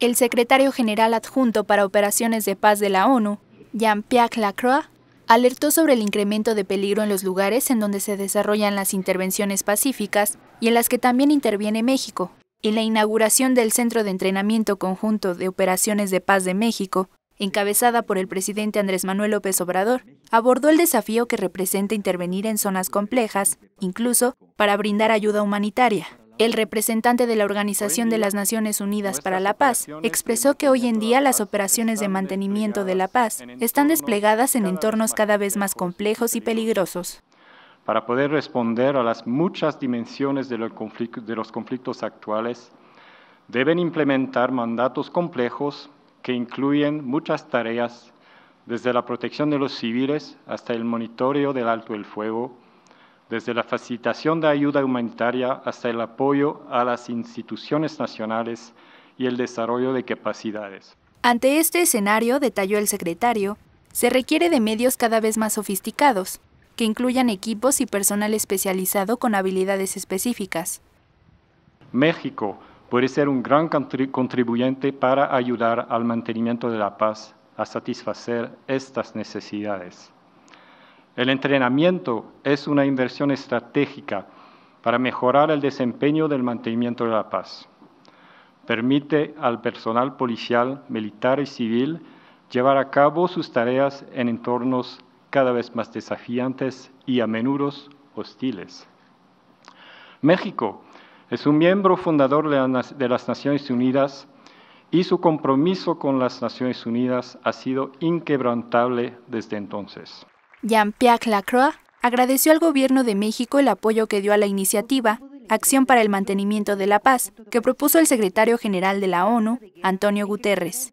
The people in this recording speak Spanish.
el secretario general adjunto para operaciones de paz de la ONU, Jean-Pierre Lacroix, alertó sobre el incremento de peligro en los lugares en donde se desarrollan las intervenciones pacíficas y en las que también interviene México, y la inauguración del Centro de Entrenamiento Conjunto de Operaciones de Paz de México, encabezada por el presidente Andrés Manuel López Obrador, abordó el desafío que representa intervenir en zonas complejas, incluso para brindar ayuda humanitaria. El representante de la Organización de las Naciones Unidas para la Paz expresó que hoy en día las operaciones de mantenimiento de la paz están desplegadas en entornos cada vez más complejos y peligrosos. Para poder responder a las muchas dimensiones de los conflictos actuales, deben implementar mandatos complejos que incluyen muchas tareas, desde la protección de los civiles hasta el monitoreo del alto el fuego, desde la facilitación de ayuda humanitaria hasta el apoyo a las instituciones nacionales y el desarrollo de capacidades. Ante este escenario, detalló el secretario, se requiere de medios cada vez más sofisticados, que incluyan equipos y personal especializado con habilidades específicas. México puede ser un gran contribuyente para ayudar al mantenimiento de la paz a satisfacer estas necesidades. El entrenamiento es una inversión estratégica para mejorar el desempeño del mantenimiento de la paz. Permite al personal policial, militar y civil llevar a cabo sus tareas en entornos cada vez más desafiantes y a menudo hostiles. México es un miembro fundador de las Naciones Unidas y su compromiso con las Naciones Unidas ha sido inquebrantable desde entonces. Jean-Pierre Lacroix agradeció al gobierno de México el apoyo que dio a la iniciativa Acción para el Mantenimiento de la Paz, que propuso el secretario general de la ONU, Antonio Guterres.